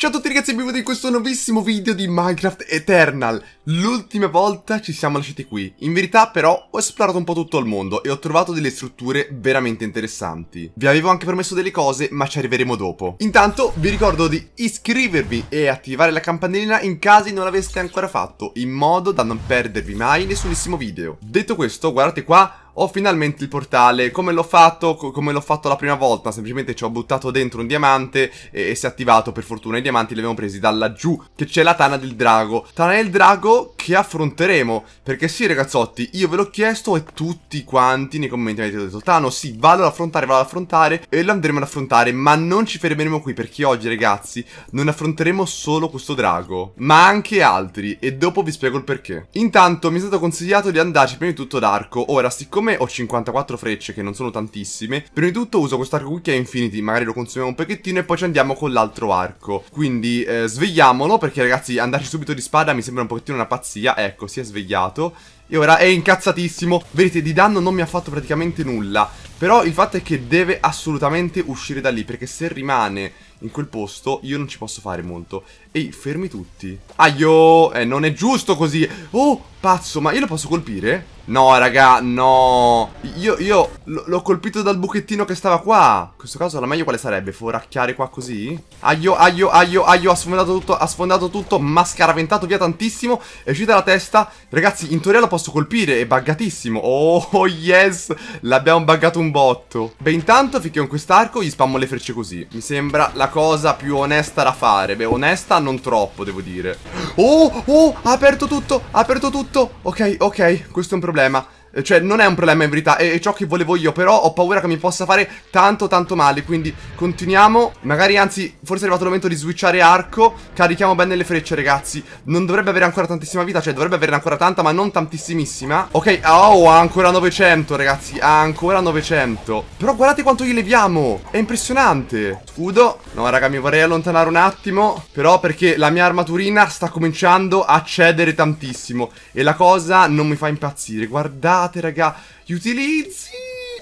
Ciao a tutti ragazzi e benvenuti in questo nuovissimo video di Minecraft Eternal L'ultima volta ci siamo lasciati qui In verità però ho esplorato un po' tutto il mondo e ho trovato delle strutture veramente interessanti Vi avevo anche promesso delle cose ma ci arriveremo dopo Intanto vi ricordo di iscrivervi e attivare la campanellina in caso non l'aveste ancora fatto In modo da non perdervi mai nessunissimo video Detto questo guardate qua ho finalmente il portale. Come l'ho fatto? Co come l'ho fatto la prima volta? Semplicemente ci ho buttato dentro un diamante e, e si è attivato. Per fortuna i diamanti li abbiamo presi da laggiù, che c'è la tana del drago. Tana del drago che affronteremo. Perché sì, ragazzotti, io ve l'ho chiesto e tutti quanti nei commenti mi avete detto Tano, sì, vado ad affrontare, vado ad affrontare e lo andremo ad affrontare. Ma non ci fermeremo qui perché oggi, ragazzi, non affronteremo solo questo drago, ma anche altri. E dopo vi spiego il perché. Intanto mi è stato consigliato di andarci prima di tutto d'arco. Ora, siccome siccome ho 54 frecce, che non sono tantissime, prima di tutto uso questo arco qui che è infinity, magari lo consumiamo un pochettino e poi ci andiamo con l'altro arco. Quindi eh, svegliamolo, perché ragazzi andarci subito di spada mi sembra un pochettino una pazzia. Ecco, si è svegliato. E ora è incazzatissimo Vedete di danno non mi ha fatto praticamente nulla però il fatto è che deve assolutamente uscire da lì, perché se rimane in quel posto io non ci posso fare molto. Ehi, fermi tutti. Aio, eh, non è giusto così. Oh, pazzo, ma io lo posso colpire? No, raga, no. Io, io l'ho colpito dal buchettino che stava qua. In questo caso la meglio quale sarebbe? Foracchiare qua così? Aio, aio, aio, aio, ha sfondato tutto, ha sfondato tutto, ma scaraventato via tantissimo. È uscita la testa. Ragazzi, in teoria lo posso colpire, è buggatissimo. Oh, yes, l'abbiamo buggato un botto. Beh, intanto finché con quest'arco gli spammo le frecce così. Mi sembra la cosa più onesta da fare. Beh, onesta non troppo, devo dire. Oh, oh, ha aperto tutto, ha aperto tutto. Ok, ok, questo è un problema. Eh, cioè, non è un problema in verità, è, è, ciò che volevo io, però ho paura che mi possa fare tanto tanto male, quindi continuiamo. Magari, anzi, forse è arrivato il momento di switchare arco, carichiamo bene le frecce, ragazzi. Non dovrebbe avere ancora tantissima vita, cioè dovrebbe averne ancora tanta, ma non tantissimissima. Ok, oh, ha ancora 900, ragazzi, ha ancora 900. Però guardate quanto gli leviamo, è impressionante. Scudo, no raga, mi vorrei allontanare un attimo, però perché la mia armaturina sta cominciando a cedere tantissimo. E la cosa non mi fa impazzire, guardate comprate, raga, gli utilizzi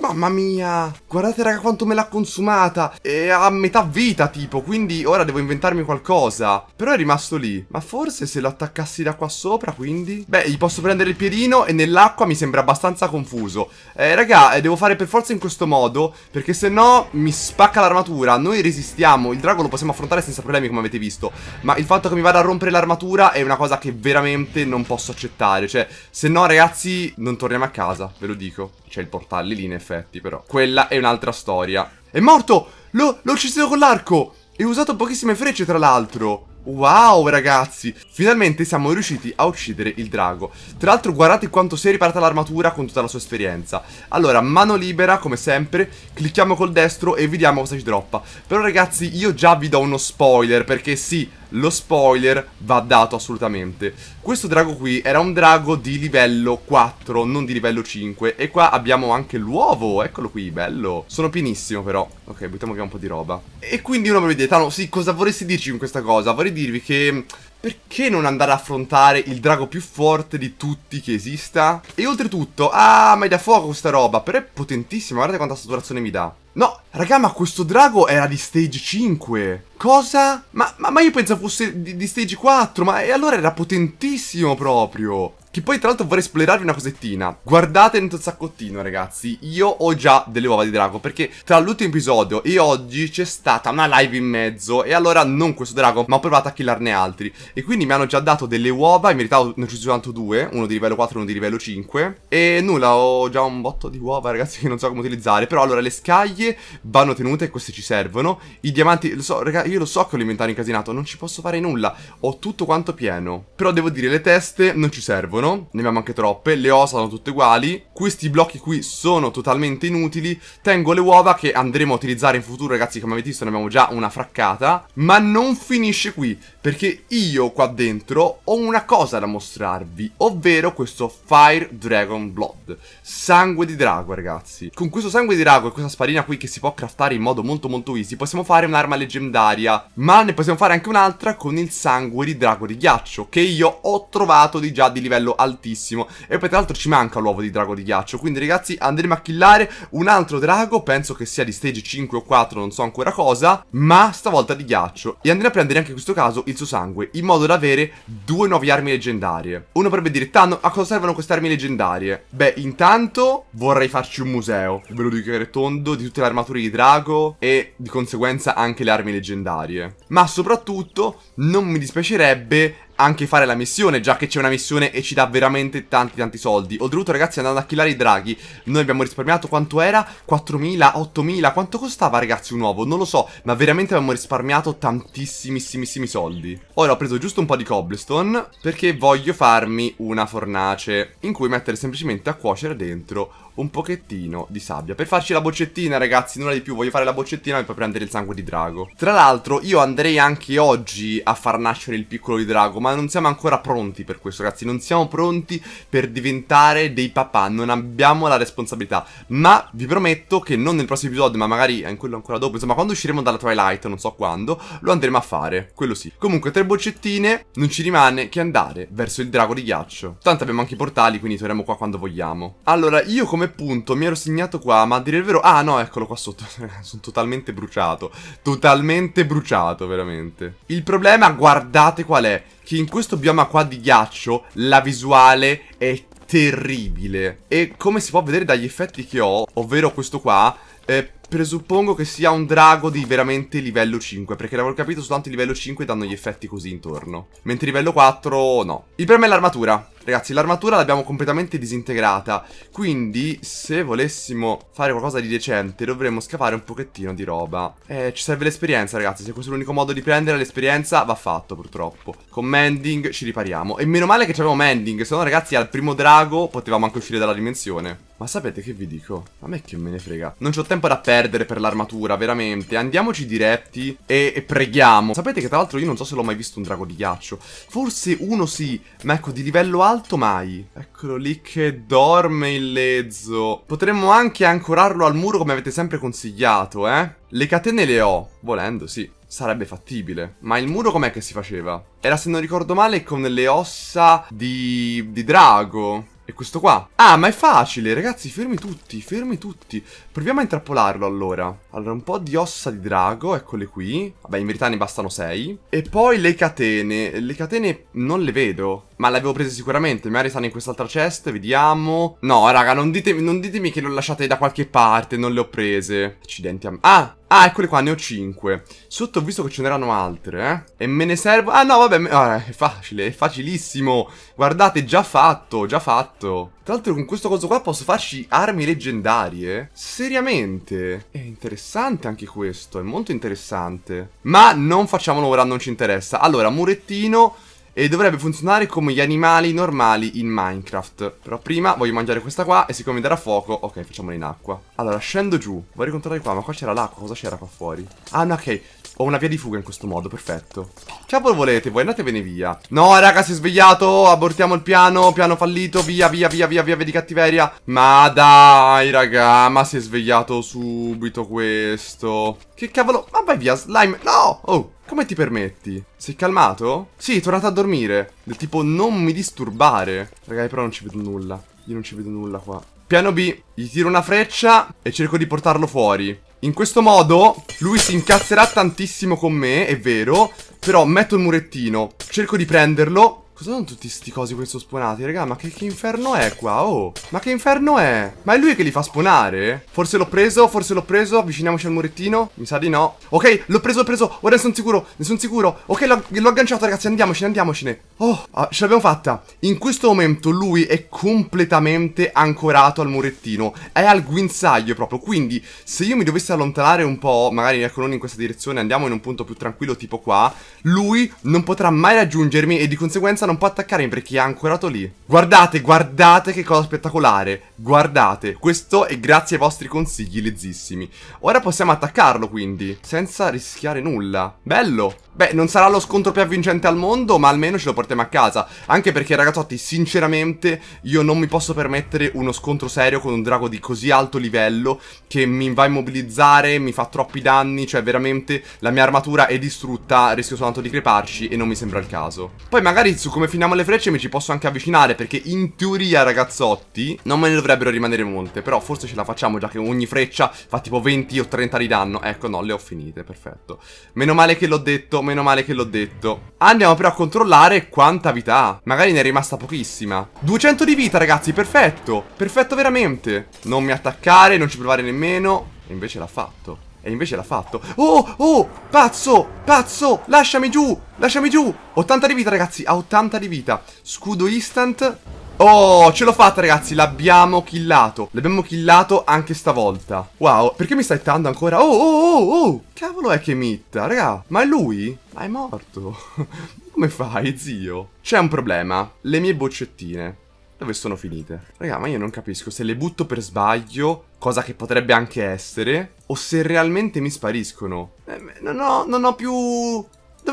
Mamma mia, guardate raga quanto me l'ha consumata È a metà vita tipo, quindi ora devo inventarmi qualcosa Però è rimasto lì Ma forse se lo attaccassi da qua sopra quindi Beh, gli posso prendere il piedino e nell'acqua mi sembra abbastanza confuso Eh raga, eh, devo fare per forza in questo modo Perché se no mi spacca l'armatura Noi resistiamo, il drago lo possiamo affrontare senza problemi come avete visto Ma il fatto che mi vada a rompere l'armatura è una cosa che veramente non posso accettare Cioè, se no ragazzi non torniamo a casa, ve lo dico c'è il portale lì in effetti però. Quella è un'altra storia. È morto! L'ho ucciso con l'arco! E ho usato pochissime frecce tra l'altro. Wow ragazzi, finalmente siamo riusciti a uccidere il drago Tra l'altro guardate quanto si è riparata l'armatura con tutta la sua esperienza Allora, mano libera come sempre, clicchiamo col destro e vediamo cosa ci droppa Però ragazzi io già vi do uno spoiler perché sì, lo spoiler va dato assolutamente. Questo drago qui era un drago di livello 4, non di livello 5. E qua abbiamo anche l'uovo, eccolo qui, bello. Sono pienissimo però. Ok, buttiamo via un po' di roba. E quindi uno mi vede, Tano, sì, cosa vorresti dirci in questa cosa? Vorrei dirvi che... Mm, perché non andare a affrontare il drago più forte di tutti che esista? E oltretutto, ah, ma è da fuoco questa roba, però è potentissima, guardate quanta saturazione mi dà. No, raga, ma questo drago era di stage 5. Cosa? Ma, ma, ma io pensavo fosse di, di stage 4, ma e allora era potentissimo proprio. Che poi tra l'altro vorrei esplorarvi una cosettina. Guardate dentro il saccottino ragazzi, io ho già delle uova di drago perché tra l'ultimo episodio e oggi c'è stata una live in mezzo e allora non questo drago ma ho provato a killarne altri. E quindi mi hanno già dato delle uova, in verità ne ho ucciso soltanto due, uno di livello 4 e uno di livello 5. E nulla, ho già un botto di uova ragazzi che non so come utilizzare, però allora le scaglie vanno tenute e queste ci servono. I diamanti, lo so ragazzi, io lo so che ho l'inventario incasinato, non ci posso fare nulla, ho tutto quanto pieno. Però devo dire le teste non ci servono servono, ne abbiamo anche troppe, le ossa sono tutte uguali, questi blocchi qui sono totalmente inutili, tengo le uova che andremo a utilizzare in futuro ragazzi, come avete visto ne abbiamo già una fraccata, ma non finisce qui, perché io qua dentro ho una cosa da mostrarvi, ovvero questo Fire Dragon Blood, sangue di drago ragazzi. Con questo sangue di drago e questa sparina qui che si può craftare in modo molto molto easy, possiamo fare un'arma leggendaria, ma ne possiamo fare anche un'altra con il sangue di drago di ghiaccio, che io ho trovato di già di livello altissimo E poi tra l'altro ci manca l'uovo di drago di ghiaccio Quindi ragazzi andremo a killare un altro drago Penso che sia di stage 5 o 4, non so ancora cosa Ma stavolta di ghiaccio E andremo a prendere anche in questo caso il suo sangue In modo da avere due nuove armi leggendarie Uno potrebbe dire, Tanno, a cosa servono queste armi leggendarie? Beh, intanto vorrei farci un museo Ve lo dico che tondo di tutte le armature di drago E di conseguenza anche le armi leggendarie Ma soprattutto non mi dispiacerebbe anche fare la missione, già che c'è una missione e ci dà veramente tanti tanti soldi. Oltretutto ragazzi andando a killare i draghi, noi abbiamo risparmiato quanto era? 4.000, 8.000, quanto costava ragazzi un uovo? Non lo so, ma veramente abbiamo risparmiato tantissimissimi soldi. Ora ho preso giusto un po' di cobblestone perché voglio farmi una fornace in cui mettere semplicemente a cuocere dentro un pochettino di sabbia Per farci la boccettina ragazzi, nulla di più, voglio fare la boccettina per prendere il sangue di drago Tra l'altro io andrei anche oggi a far nascere il piccolo di drago Ma non siamo ancora pronti per questo ragazzi, non siamo pronti per diventare dei papà Non abbiamo la responsabilità Ma vi prometto che non nel prossimo episodio, ma magari in quello ancora dopo Insomma quando usciremo dalla Twilight, non so quando, lo andremo a fare, quello sì Comunque tre boccettine, non ci rimane che andare verso il drago di ghiaccio Tanto abbiamo anche i portali, quindi torniamo qua quando vogliamo Allora io come come punto mi ero segnato qua, ma a dire il vero... Ah, no, eccolo qua sotto. Sono totalmente bruciato. Totalmente bruciato, veramente. Il problema, guardate qual è, che in questo bioma qua di ghiaccio la visuale è terribile. E come si può vedere dagli effetti che ho, ovvero questo qua, eh, presuppongo che sia un drago di veramente livello 5, perché l'avevo capito soltanto livello 5 danno gli effetti così intorno. Mentre livello 4 no. Il problema è l'armatura. Ragazzi, l'armatura l'abbiamo completamente disintegrata, quindi se volessimo fare qualcosa di decente dovremmo scavare un pochettino di roba. Eh, ci serve l'esperienza, ragazzi, se questo è l'unico modo di prendere l'esperienza va fatto, purtroppo. Con Mending ci ripariamo. E meno male che abbiamo Mending, se no, ragazzi, al primo drago potevamo anche uscire dalla dimensione. Ma sapete che vi dico? A me che me ne frega. Non c'ho tempo da perdere per l'armatura, veramente. Andiamoci diretti e, e preghiamo. Sapete che tra l'altro io non so se l'ho mai visto un drago di ghiaccio. Forse uno sì, ma ecco, di livello alto mai. Eccolo lì che dorme il lezzo. Potremmo anche ancorarlo al muro come avete sempre consigliato, eh? Le catene le ho, volendo, sì. Sarebbe fattibile. Ma il muro com'è che si faceva? Era, se non ricordo male, con le ossa di... di drago. E questo qua. Ah, ma è facile, ragazzi, fermi tutti, fermi tutti. Proviamo a intrappolarlo, allora. Allora, un po' di ossa di drago, eccole qui. Vabbè, in verità ne bastano sei. E poi le catene. Le catene non le vedo. Ma l'avevo presa sicuramente, magari stanno in quest'altra chest, vediamo No raga, non ditemi, non ditemi che le ho lasciate da qualche parte, non le ho prese Accidenti a me Ah, ah eccole qua, ne ho 5 Sotto ho visto che ce n'erano altre, eh E me ne servo, ah no vabbè, ah, è facile, è facilissimo Guardate, già fatto, già fatto Tra l'altro con questo coso qua posso farci armi leggendarie Seriamente È interessante anche questo, è molto interessante Ma non facciamolo ora, non ci interessa Allora, murettino e dovrebbe funzionare come gli animali normali in Minecraft. Però prima voglio mangiare questa qua e siccome mi darà fuoco... Ok, facciamola in acqua. Allora, scendo giù. Vorrei controllare qua, ma qua c'era l'acqua. Cosa c'era qua fuori? Ah, no, ok. Ho una via di fuga in questo modo, perfetto. Ciao, voi volete voi? Andatevene via. No, raga, si è svegliato. Abortiamo il piano. Piano fallito. Via, via, via, via, via, via di cattiveria. Ma dai, raga. Ma si è svegliato subito questo. Che cavolo. Ma vai via, slime. No. Oh. Come ti permetti? Sei calmato? Sì, è tornato a dormire. Del tipo, non mi disturbare. Ragazzi, però non ci vedo nulla. Io non ci vedo nulla qua. Piano B, gli tiro una freccia e cerco di portarlo fuori. In questo modo, lui si incazzerà tantissimo con me, è vero. Però metto il murettino, cerco di prenderlo Cosa sono tutti sti cosi questo spawnati, raga? Ma che, che, inferno è qua, oh? Ma che inferno è? Ma è lui che li fa spawnare? Forse l'ho preso, forse l'ho preso Avviciniamoci al murettino Mi sa di no Ok, l'ho preso, l'ho preso Ora ne sono sicuro, ne sono sicuro Ok, l'ho agganciato, ragazzi Andiamocene, andiamocene Oh, ah, ce l'abbiamo fatta In questo momento lui è completamente ancorato al murettino È al guinzaglio proprio Quindi, se io mi dovessi allontanare un po' Magari, ecco, non in questa direzione Andiamo in un punto più tranquillo, tipo qua Lui non potrà mai raggiungermi E di conseguenza non può attaccare perché è ancorato lì. Guardate, guardate che cosa spettacolare. Guardate, questo è grazie ai vostri consigli lezzissimi. Ora possiamo attaccarlo quindi, senza rischiare nulla. Bello. Beh, non sarà lo scontro più avvincente al mondo, ma almeno ce lo portiamo a casa. Anche perché, ragazzotti, sinceramente, io non mi posso permettere uno scontro serio con un drago di così alto livello che mi va a immobilizzare, mi fa troppi danni, cioè veramente la mia armatura è distrutta, rischio soltanto di creparci e non mi sembra il caso. Poi magari su come finiamo le frecce mi ci posso anche avvicinare, perché in teoria, ragazzotti, non me ne dovrebbero rimanere molte, però forse ce la facciamo, già che ogni freccia fa tipo 20 o 30 di danno. Ecco, no, le ho finite, perfetto. Meno male che l'ho detto, meno male che l'ho detto. Andiamo però a controllare quanta vita ha. Magari ne è rimasta pochissima. 200 di vita, ragazzi, perfetto. Perfetto veramente. Non mi attaccare, non ci provare nemmeno. E invece l'ha fatto. E invece l'ha fatto. Oh, oh, pazzo, pazzo, lasciami giù, lasciami giù. 80 di vita, ragazzi, ha 80 di vita. Scudo instant. Oh, ce l'ho fatta ragazzi, l'abbiamo killato L'abbiamo killato anche stavolta Wow, perché mi stai tando ancora? Oh, oh, oh, oh Cavolo è che mitta, raga Ma è lui? Ma è morto Come fai, zio? C'è un problema Le mie boccettine dove sono finite? Raga, ma io non capisco se le butto per sbaglio, cosa che potrebbe anche essere, o se realmente mi spariscono. Eh, non, ho, non ho più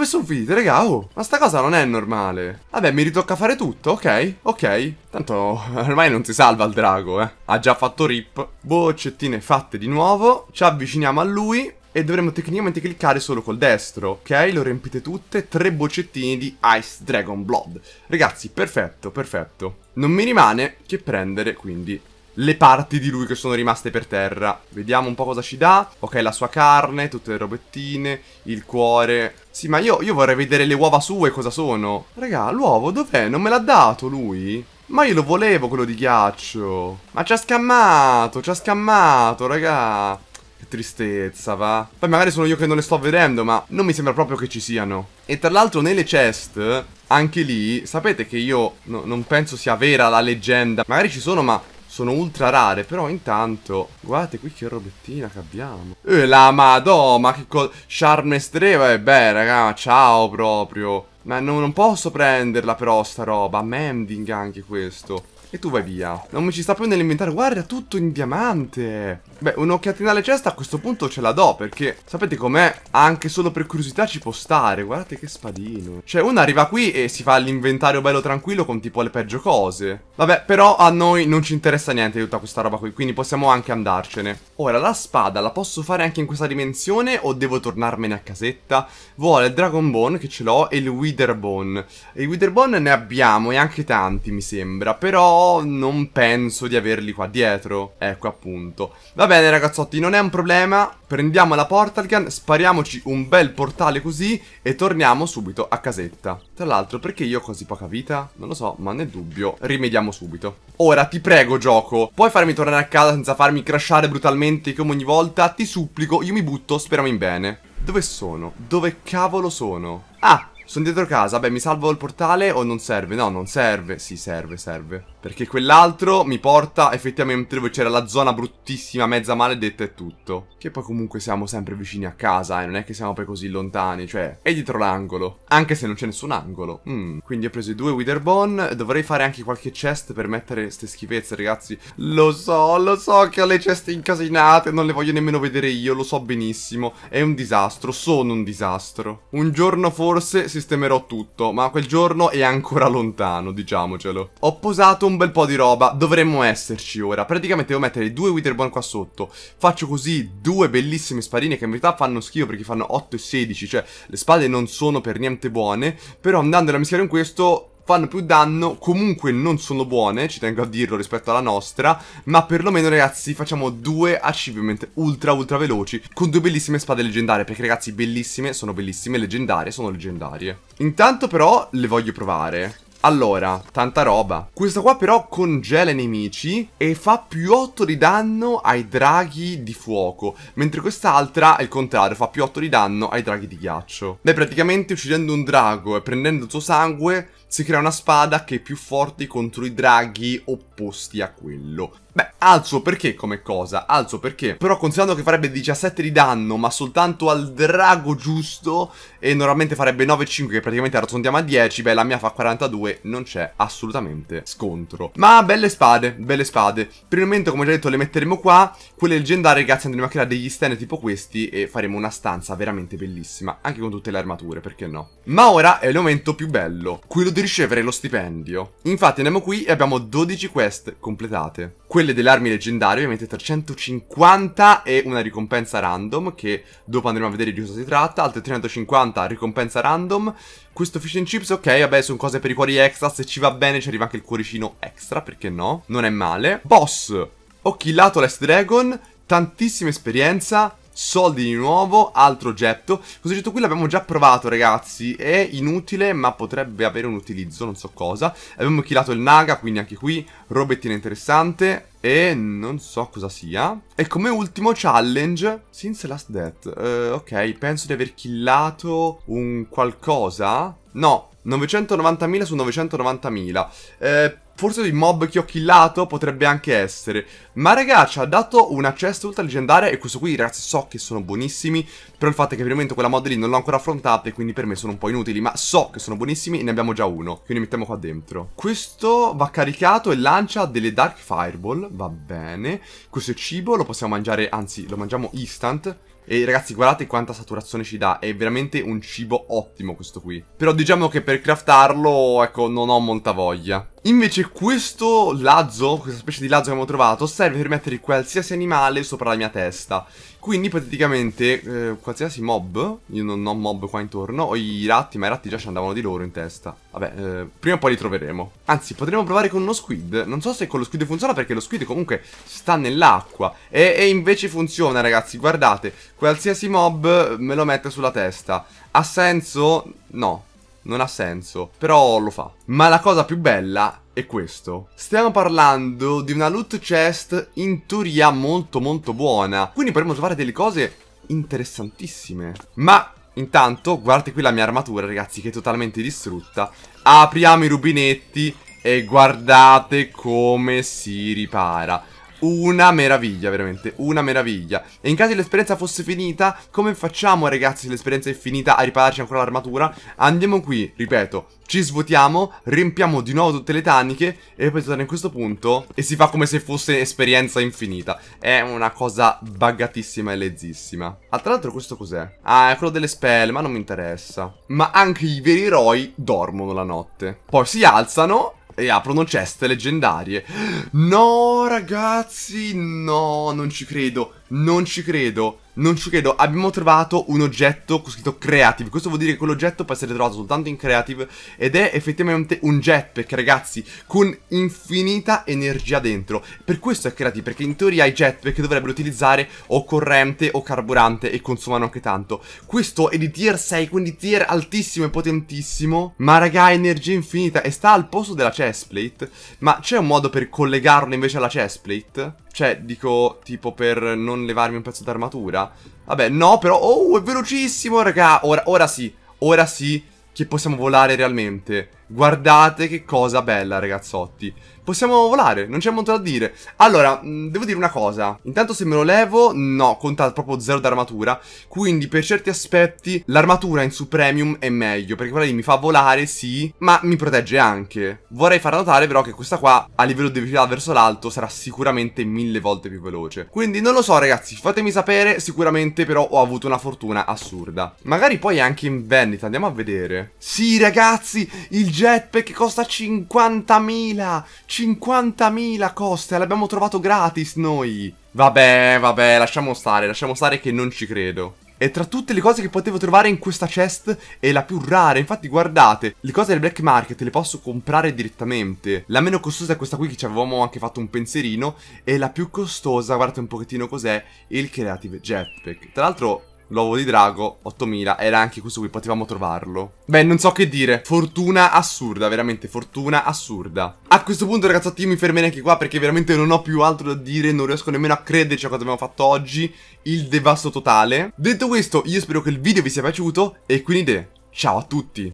dove sono finite, raga? Oh, ma sta cosa non è normale. Vabbè, mi ritocca fare tutto, ok? Ok. Tanto ormai non si salva il drago, eh. Ha già fatto rip. Boccettine fatte di nuovo. Ci avviciniamo a lui e dovremmo tecnicamente cliccare solo col destro, ok? Lo riempite tutte, tre boccettini di Ice Dragon Blood. Ragazzi, perfetto, perfetto. Non mi rimane che prendere quindi le parti di lui che sono rimaste per terra. Vediamo un po' cosa ci dà. Ok, la sua carne, tutte le robettine, il cuore. Sì, ma io, io vorrei vedere le uova sue cosa sono. Raga, l'uovo dov'è? Non me l'ha dato lui? Ma io lo volevo quello di ghiaccio. Ma ci ha scammato, ci ha scammato, raga. Che tristezza, va. Poi magari sono io che non le sto vedendo, ma non mi sembra proprio che ci siano. E tra l'altro nelle chest, anche lì, sapete che io no, non penso sia vera la leggenda. Magari ci sono, ma sono ultra rare, però intanto... Guardate qui che robettina che abbiamo. E eh, la madò, ma che cosa... Charme estrema, eh beh, raga, ciao proprio. Ma non, non posso prenderla però sta roba, mending anche questo. E tu vai via. Non mi ci sta più nell'inventario. Guarda, tutto in diamante. Beh, un'occhiatina alle ceste a questo punto ce la do. Perché sapete com'è? Anche solo per curiosità ci può stare. Guardate che spadino. Cioè, uno arriva qui e si fa l'inventario bello tranquillo con tipo le peggio cose. Vabbè, però a noi non ci interessa niente di tutta questa roba qui. Quindi possiamo anche andarcene. Ora, la spada la posso fare anche in questa dimensione o devo tornarmene a casetta? Vuole il Dragon Bone che ce l'ho e il Wither Bone. E il Wither Bone ne abbiamo e anche tanti, mi sembra. Però non penso di averli qua dietro. Ecco appunto. Va bene ragazzotti, non è un problema. Prendiamo la portal gun, spariamoci un bel portale così e torniamo subito a casetta. Tra l'altro perché io ho così poca vita? Non lo so, ma nel dubbio rimediamo subito. Ora ti prego gioco, puoi farmi tornare a casa senza farmi crashare brutalmente come ogni volta? Ti supplico, io mi butto, speriamo in bene. Dove sono? Dove cavolo sono? Ah, sono dietro casa, beh mi salvo il portale o non serve? No, non serve, sì serve, serve perché quell'altro mi porta effettivamente dove c'era la zona bruttissima, mezza maledetta e tutto. Che poi comunque siamo sempre vicini a casa, eh, non è che siamo poi così lontani, cioè è dietro l'angolo. Anche se non c'è nessun angolo. Mm. Quindi ho preso i due Witherbone, dovrei fare anche qualche chest per mettere ste schifezze, ragazzi. Lo so, lo so che ho le ceste incasinate, non le voglio nemmeno vedere io, lo so benissimo. È un disastro, sono un disastro. Un giorno forse sistemerò tutto, ma quel giorno è ancora lontano, diciamocelo. Ho posato un un bel po' di roba, dovremmo esserci ora. Praticamente devo mettere due Witherborn qua sotto. Faccio così due bellissime spadine che in verità fanno schifo perché fanno 8 e 16, cioè le spade non sono per niente buone, però andando a mischiare in questo fanno più danno, comunque non sono buone, ci tengo a dirlo rispetto alla nostra, ma perlomeno ragazzi facciamo due achievement ultra ultra veloci con due bellissime spade leggendarie, perché ragazzi bellissime sono bellissime, leggendarie sono leggendarie. Intanto però le voglio provare. Allora, tanta roba. Questa qua però congela i nemici e fa più 8 di danno ai draghi di fuoco, mentre quest'altra, al contrario, fa più 8 di danno ai draghi di ghiaccio. Beh, praticamente uccidendo un drago e prendendo il suo sangue, si crea una spada che è più forte contro i draghi opposti a quello. Beh, alzo perché come cosa? Alzo perché? Però considerando che farebbe 17 di danno, ma soltanto al drago giusto, e normalmente farebbe 9,5 che praticamente arrotondiamo a 10, beh, la mia fa 42 non c'è assolutamente scontro. Ma belle spade, belle spade. Per il momento, come già detto, le metteremo qua. Quelle leggendarie, ragazzi, andremo a creare degli stand tipo questi e faremo una stanza veramente bellissima. Anche con tutte le armature, perché no? Ma ora è il momento più bello, quello di ricevere lo stipendio. Infatti andiamo qui e abbiamo 12 quest completate. Quelle delle armi leggendarie, ovviamente 350 e una ricompensa random, che dopo andremo a vedere di cosa si tratta. Altre 350 ricompensa random, questo fish and chips, ok, vabbè, sono cose per i cuori extra. Se ci va bene ci arriva anche il cuoricino extra, perché no? Non è male. Boss, ho killato Last Dragon, tantissima esperienza, soldi di nuovo, altro oggetto. Questo oggetto qui l'abbiamo già provato, ragazzi. È inutile, ma potrebbe avere un utilizzo, non so cosa. Abbiamo killato il Naga, quindi anche qui, robettina interessante. E non so cosa sia. E come ultimo challenge, Since Last Death. Uh, ok, penso di aver killato un qualcosa. No, 990.000 su 990.000. Eh, Forse il mob che ho killato potrebbe anche essere. Ma raga, ci ha dato una chest ultra leggendaria e questo qui ragazzi so che sono buonissimi. Però il fatto è che per quella mod lì non l'ho ancora affrontata e quindi per me sono un po' inutili. Ma so che sono buonissimi e ne abbiamo già uno. Quindi mettiamo qua dentro. Questo va caricato e lancia delle dark fireball. Va bene. Questo è cibo, lo possiamo mangiare, anzi lo mangiamo instant. E ragazzi guardate quanta saturazione ci dà È veramente un cibo ottimo questo qui Però diciamo che per craftarlo Ecco non ho molta voglia Invece questo lazzo, questa specie di lazzo che abbiamo trovato, serve per mettere qualsiasi animale sopra la mia testa. Quindi praticamente eh, qualsiasi mob, io non ho mob qua intorno, ho i ratti, ma i ratti già ci andavano di loro in testa. Vabbè, eh, prima o poi li troveremo. Anzi, potremmo provare con uno squid. Non so se con lo squid funziona perché lo squid comunque sta nell'acqua. E, e invece funziona, ragazzi, guardate. Qualsiasi mob me lo mette sulla testa. Ha senso? No non ha senso, però lo fa. Ma la cosa più bella è questo. Stiamo parlando di una loot chest in teoria molto molto buona, quindi potremmo trovare delle cose interessantissime. Ma intanto, guardate qui la mia armatura ragazzi che è totalmente distrutta. Apriamo i rubinetti e guardate come si ripara una meraviglia, veramente, una meraviglia. E in caso l'esperienza fosse finita, come facciamo ragazzi se l'esperienza è finita a ripararci ancora l'armatura? Andiamo qui, ripeto, ci svuotiamo, riempiamo di nuovo tutte le taniche e poi torniamo in questo punto e si fa come se fosse esperienza infinita. È una cosa buggatissima e lezzissima. Ah, tra l'altro questo cos'è? Ah, è quello delle spell, ma non mi interessa. Ma anche i veri eroi dormono la notte. Poi si alzano e aprono ceste leggendarie. No, ragazzi, no, non ci credo. Non ci credo, non ci credo. Abbiamo trovato un oggetto con scritto creative. Questo vuol dire che quell'oggetto può essere trovato soltanto in creative. Ed è effettivamente un jetpack, ragazzi, con infinita energia dentro. Per questo è creative, perché in teoria i jetpack dovrebbero utilizzare o corrente o carburante e consumano anche tanto. Questo è di tier 6, quindi tier altissimo e potentissimo. Ma raga, ha energia infinita e sta al posto della chestplate. Ma c'è un modo per collegarlo invece alla chestplate? Cioè, dico, tipo per non levarmi un pezzo d'armatura. Vabbè, no, però... Oh, è velocissimo, raga! Ora, ora sì, ora sì che possiamo volare realmente. Guardate che cosa bella, ragazzotti. Possiamo volare, non c'è molto da dire. Allora, mm, devo dire una cosa. Intanto se me lo levo, no, conta proprio zero d'armatura. Quindi per certi aspetti l'armatura in su premium è meglio, perché quella lì mi fa volare, sì, ma mi protegge anche. Vorrei far notare però che questa qua a livello di velocità verso l'alto sarà sicuramente mille volte più veloce. Quindi non lo so ragazzi, fatemi sapere, sicuramente però ho avuto una fortuna assurda. Magari poi anche in vendita, andiamo a vedere. Sì ragazzi, il jetpack costa 50.000! 50.000 coste, l'abbiamo trovato gratis noi. Vabbè, vabbè, lasciamo stare, lasciamo stare che non ci credo. E tra tutte le cose che potevo trovare in questa chest è la più rara, infatti guardate, le cose del black market le posso comprare direttamente. La meno costosa è questa qui che ci avevamo anche fatto un pensierino e la più costosa, guardate un pochettino cos'è, il Creative Jetpack. Tra l'altro L'uovo di drago, 8000, era anche questo qui, potevamo trovarlo. Beh, non so che dire, fortuna assurda, veramente, fortuna assurda. A questo punto, ragazzi, io mi fermerei anche qua perché veramente non ho più altro da dire, non riesco nemmeno a crederci a cosa abbiamo fatto oggi, il devasto totale. Detto questo, io spero che il video vi sia piaciuto e quindi, ciao a tutti!